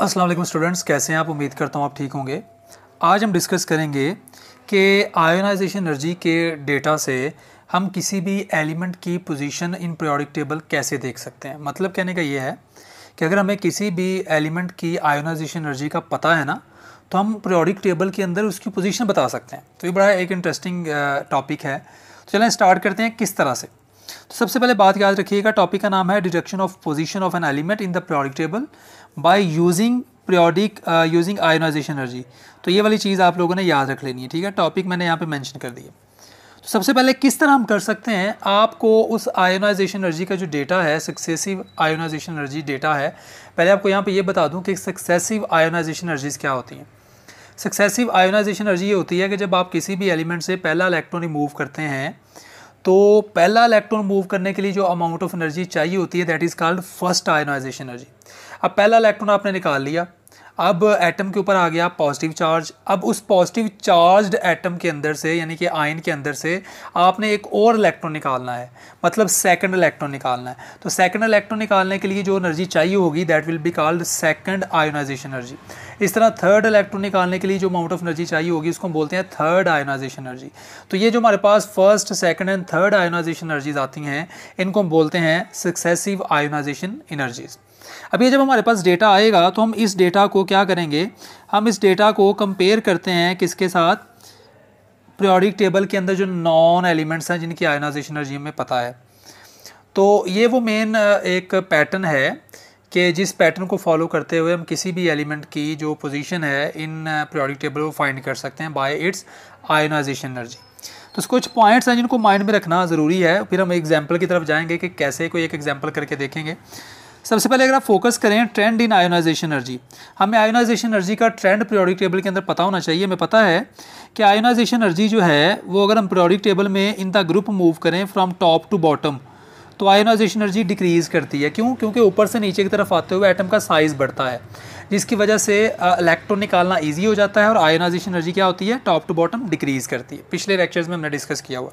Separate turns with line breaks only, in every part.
अस्सलाम वालेकुम स्टूडेंट्स कैसे हैं आप उम्मीद करता हूँ आप ठीक होंगे आज हम डिस्कस करेंगे कि आयोनाइजेशन एनर्जी के डेटा से हम किसी भी एलिमेंट की पोजीशन इन पीरियोडिक टेबल कैसे देख सकते हैं मतलब कहने का ये है कि अगर हमें किसी भी एलिमेंट की आयोनाइजेशन एनर्जी का पता है ना तो हम पीरियोडिक टेबल के अंदर उसकी पोजिशन बता सकते हैं तो ये बड़ा एक इंटरेस्टिंग टॉपिक है तो चलें स्टार्ट करते हैं किस तरह से तो सबसे पहले बात याद रखिएगा टॉपिक का नाम है deduction of position of an element in the periodic table by using periodic using ionization energy तो ये वाली चीज़ आप लोगों ने याद रख लेनी है ठीक है टॉपिक मैंने यहाँ पे मेंशन कर दिया तो सबसे पहले किस तरह हम कर सकते हैं आपको उस आयोनाइजेशन एनर्जी का जो डेटा है सक्सेसिव आयोनाइजेशन एनर्जी डेटा है पहले आपको यहाँ पे ये बता दूँ कि सक्सेसिव आयोनाइजेशन एनर्जीज क्या होती हैं सक्सेसिव आयोनाइजेशन एनर्जी ये होती है कि जब आप किसी भी एलिमेंट से पहला इलेक्ट्रॉन रिमूव करते हैं तो पहला इलेक्ट्रॉन मूव करने के लिए जो अमाउंट ऑफ एनर्जी चाहिए होती है that is called first ionization energy अब पहला इलेक्ट्रॉन आपने निकाल लिया अब एटम के ऊपर आ गया पॉजिटिव चार्ज अब उस पॉजिटिव चार्ज्ड एटम के अंदर से यानी कि आयन के अंदर से आपने एक और इलेक्ट्रॉन निकालना है मतलब सेकंड इलेक्ट्रॉन निकालना है तो सेकंड इलेक्ट्रॉन निकालने के लिए जो एनर्जी चाहिए होगी that will be called second ionization energy इस तरह थर्ड इलेक्ट्रॉन निकालने के लिए जो अमाउंट ऑफ एनर्जी चाहिए होगी उसको हम बोलते हैं थर्ड आयोनाइजेशन एनर्जी तो ये जो हमारे पास first second and third ionization energies आती हैं इनको हम बोलते हैं सक्सेसिव आयोनाइजेशन एनर्जीज़ अब ये जब हमारे पास डेटा आएगा तो हम इस डेटा को क्या करेंगे हम इस डेटा को कंपेयर करते हैं किसके साथ पीरियोडिक टेबल के अंदर जो नॉन एलिमेंट्स हैं जिनकी आयोनाइजेशन एनर्जी हमें पता है तो ये वो मेन एक पैटर्न है कि जिस पैटर्न को फॉलो करते हुए हम किसी भी एलिमेंट की जो पोजीशन है इन प्रोडिक uh, टेबल को फाइंड कर सकते हैं बाय इट्स आयोनाइजेशन एनर्जी तो कुछ पॉइंट्स हैं जिनको माइंड में रखना ज़रूरी है फिर हम एग्जाम्पल की तरफ जाएंगे कि कैसे कोई एक एग्जाम्पल करके देखेंगे सबसे पहले अगर आप फोकस करें ट्रेंड इन आयोनाइजेशन एनर्जी हमें आयोनाइजेशन एनर्जी का ट्रेंड प्रोडिक टेबल के अंदर पता होना चाहिए हमें पता है कि आयोनाइजेशन एनर्जी जो है वो अगर हम प्रोडिक टेबल में इन द ग्रुप मूव करें फ्रॉम टॉप टू बॉटम तो आयोनाइजेशन एनर्जी डिक्रीज़ करती है क्यों क्योंकि ऊपर से नीचे की तरफ आते हुए एटम का साइज़ बढ़ता है जिसकी वजह से इलेक्ट्रॉन निकालना ईजी हो जाता है और आयोनाइजेशन एनर्जी क्या होती है टॉप टू बॉटम डिक्रीज़ करती है पिछले लेक्चर्स में हमने डिस्कस किया हुआ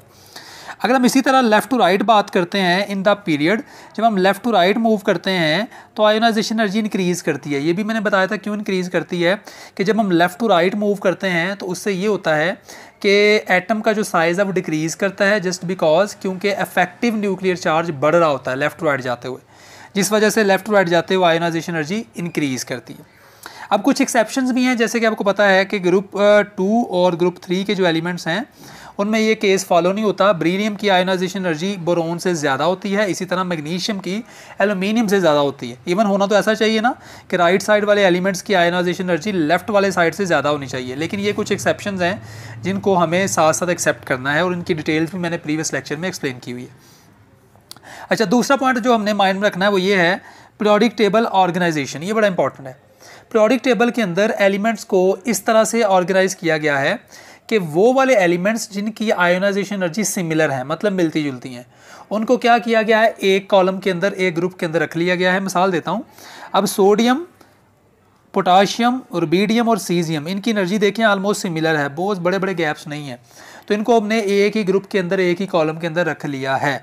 अगर हम इसी तरह लेफ़्ट टू राइट बात करते हैं इन द पीरियड जब हम लेफ़्ट टू राइट मूव करते हैं तो आयोनाइजेशन एनर्जी इंक्रीज़ करती है ये भी मैंने बताया था क्यों इंक्रीज़ करती है कि जब हम लेफ़्ट टू राइट मूव करते हैं तो उससे ये होता है कि एटम का जो साइज़ है वो डिक्रीज़ करता है जस्ट बिकॉज क्योंकि अफेक्टिव न्यूक्लियर चार्ज बढ़ रहा होता है लेफ़्ट टू राइट जाते हुए जिस वजह से लेफ़्ट टू राइट जाते हुए आयोनाइजेशन एनर्जी इंक्रीज़ करती है अब कुछ एक्सेप्शन भी हैं जैसे कि आपको पता है कि ग्रुप टू uh, और ग्रुप थ्री के जो एलिमेंट्स हैं उनमें ये केस फॉलो नहीं होता ब्रीलियम की आयोनाइजेशन एनर्जी बोरोन से ज़्यादा होती है इसी तरह मैग्नीशियम की एलुमिनियम से ज़्यादा होती है इवन होना तो ऐसा चाहिए ना कि राइट साइड वाले एलिमेंट्स की आयोनाइजेशन एनर्जी लेफ्ट वाले साइड से ज़्यादा होनी चाहिए लेकिन ये कुछ एक्सेप्शन हैं जिनको हमें साथ साथ एक्सेप्ट करना है और इनकी डिटेल्स भी मैंने प्रीवियस लेक्चर में एक्सप्लेन की हुई है अच्छा दूसरा पॉइंट जो हमने माइंड में रखना है वो ये है पीरियोडिक टेबल ऑर्गेनाइजेशन ये बड़ा इंपॉर्टेंट है पीरियोडिक टेबल के अंदर एलिमेंट्स को इस तरह से ऑर्गेनाइज किया गया है कि वो वाले एलिमेंट्स जिनकी आयोनाइजेशन एनर्जी सिमिलर है मतलब मिलती जुलती हैं उनको क्या किया गया है एक कॉलम के अंदर एक ग्रुप के अंदर रख लिया गया है मिसाल देता हूँ अब सोडियम पोटाशियम और बीडियम और सीजियम इनकी एनर्जी देखें ऑलमोस्ट सिमिलर है बहुत बड़े बड़े गैप्स नहीं हैं तो इनको हमने एक ही ग्रुप के अंदर एक ही कॉलम के अंदर रख लिया है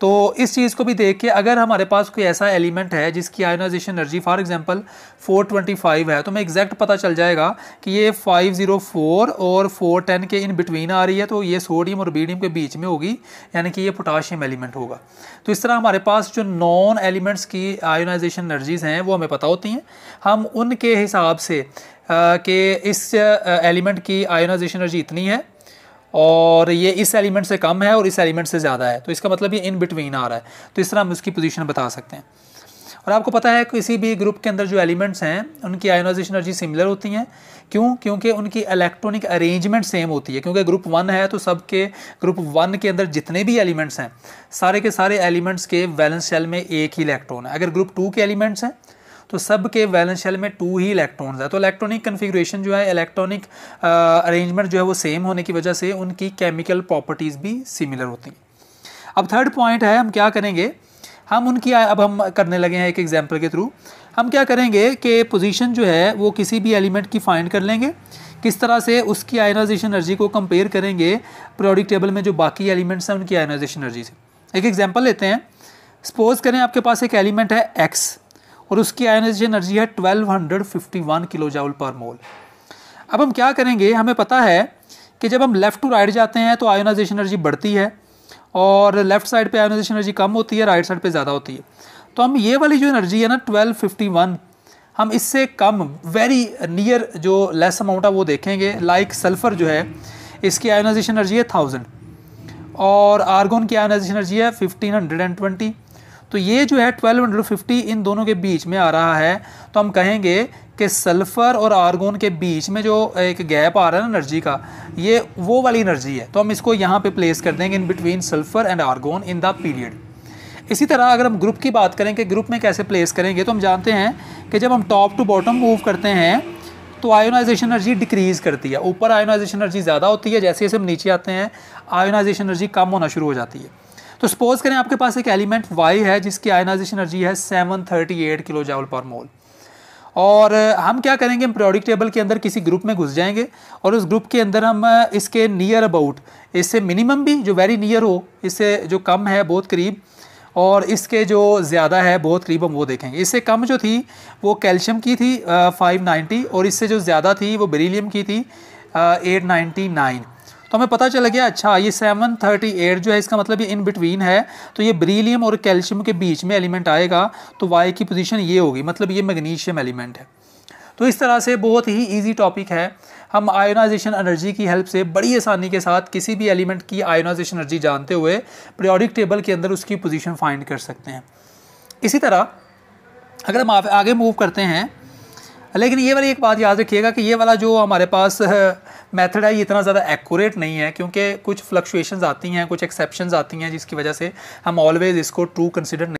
तो इस चीज़ को भी देख के अगर हमारे पास कोई ऐसा एलिमेंट है जिसकी आयोनाइजेशन एनर्जी फॉर एग्जांपल 425 है तो हमें एग्जैक्ट पता चल जाएगा कि ये 504 और 410 के इन बिटवीन आ रही है तो ये सोडियम और बीडियम के बीच में होगी यानी कि ये पोटाशियम एलिमेंट होगा तो इस तरह हमारे पास जो नॉन एलिमेंट्स की आयोनाइजेशन एनर्जीज़ हैं वो हमें पता होती हैं हम उनके हिसाब से कि इस एलिमेंट की आयोनाइजेशन एनर्जी इतनी है और ये इस एलिमेंट से कम है और इस एलिमेंट से ज़्यादा है तो इसका मतलब ये इन बिटवीन आ रहा है तो इस तरह हम इसकी पोजीशन बता सकते हैं और आपको पता है किसी भी ग्रुप के अंदर जो एलिमेंट्स हैं उनकी आयोनाइजेशन एनर्जी सिमिलर होती हैं क्यों क्योंकि उनकी इलेक्ट्रॉनिक अरेंजमेंट सेम होती है क्योंकि ग्रुप वन है तो सबके ग्रुप वन के अंदर जितने भी एलिमेंट्स हैं सारे के सारे एलिमेंट्स के वैलेंस शेल में एक ही इलेक्ट्रॉन है अगर ग्रुप टू के एलिमेंट्स हैं तो सब के वैलेंस शेल में टू ही इलेक्ट्रॉन्स है तो इलेक्ट्रॉनिक कन्फिग्रेशन जो है इलेक्ट्रॉनिक अरेंजमेंट uh, जो है वो सेम होने की वजह से उनकी केमिकल प्रॉपर्टीज़ भी सिमिलर होती हैं अब थर्ड पॉइंट है हम क्या करेंगे हम उनकी अब हम करने लगे हैं एक एग्जाम्पल के थ्रू हम क्या करेंगे कि पोजिशन जो है वो किसी भी एलिमेंट की फाइंड कर लेंगे किस तरह से उसकी आयनाइजेशन एनर्जी को कंपेयर करेंगे प्रोडिक टेबल में जो बाकी एलिमेंट्स हैं उनकी आयनाइजेशन एनर्जी से एक एग्जाम्पल लेते हैं सपोज़ करें आपके पास एक एलिमेंट है एक्स और उसकी आयोनाइजेशन एनर्जी है 1251 किलो जाउल पर मोल अब हम क्या करेंगे हमें पता है कि जब हम लेफ़्ट टू राइट जाते हैं तो आयोनाइजेशन एनर्जी बढ़ती है और लेफ़्ट साइड पे आयोनाइजेशन एनर्जी कम होती है राइट साइड पे ज़्यादा होती है तो हम ये वाली जो एनर्जी है ना 1251 हम इससे कम वेरी नियर जो लेस अमाउंट है वो देखेंगे लाइक like सल्फ़र जो है इसकी आयोनाइजेशन एनर्जी है थाउजेंड और आर्गोन की आयोनाइजेशन एनर्जी है फिफ्टीन हंड्रेड एंड ट्वेंटी तो ये जो है ट्वेल्व हंड्रेड फिफ्टी इन दोनों के बीच में आ रहा है तो हम कहेंगे कि सल्फ़र और आर्गोन के बीच में जो एक गैप आ रहा है ना एनर्जी का ये वो वाली एनर्जी है तो हम इसको यहाँ पे प्लेस कर देंगे in between sulphur and argon in the period इसी तरह अगर हम ग्रुप की बात करें कि ग्रुप में कैसे प्लेस करेंगे तो हम जानते हैं कि जब हम टॉप टू बॉटम मूव करते हैं तो आयोनाइजेशन एनर्जी डिक्रीज़ करती है ऊपर आयोनाइजेशन एनर्जी ज़्यादा होती है जैसे जैसे हम नीचे आते हैं आयोनाइजेशन एनर्जी कम होना शुरू हो जाती है तो सपोज करें आपके पास एक एलिमेंट वाई है जिसकी आयनाइजेशन एनर्जी है 738 किलो जावल पर मोल और हम क्या करेंगे हम पीरियोडिक टेबल के अंदर किसी ग्रुप में घुस जाएंगे और उस ग्रुप के अंदर हम इसके नियर अबाउट इससे मिनिमम भी जो वेरी नियर हो इससे जो कम है बहुत करीब और इसके जो ज़्यादा है बहुत करीब हम वो देखेंगे इससे कम जो थी वो कैल्शियम की थी 590 और इससे जो ज़्यादा थी वो बेरीलीम की थी 899 तो हमें पता चला गया अच्छा ये 738 जो है इसका मतलब ये इन बिटवीन है तो ये ब्रीलियम और कैल्शियम के बीच में एलिमेंट आएगा तो वाई की पोजीशन ये होगी मतलब ये मैग्नीशियम एलिमेंट है तो इस तरह से बहुत ही ईजी टॉपिक है हम आयोनाइजेशन एनर्जी की हेल्प से बड़ी आसानी के साथ किसी भी एलिमेंट की आयोनाइजेशन एनर्जी जानते हुए प्रियोडिक टेबल के अंदर उसकी पोजीशन फाइंड कर सकते हैं इसी तरह अगर हम आगे मूव करते हैं लेकिन ये वाली एक बात याद रखिएगा कि ये वाला जो हमारे पास मेथड है ये इतना ज़्यादा एक्यूरेट नहीं है क्योंकि कुछ फ्लक्चुएशंस आती हैं कुछ एक्सेप्शन आती हैं जिसकी वजह से हम ऑलवेज़ इसको ट्रू कंसिडर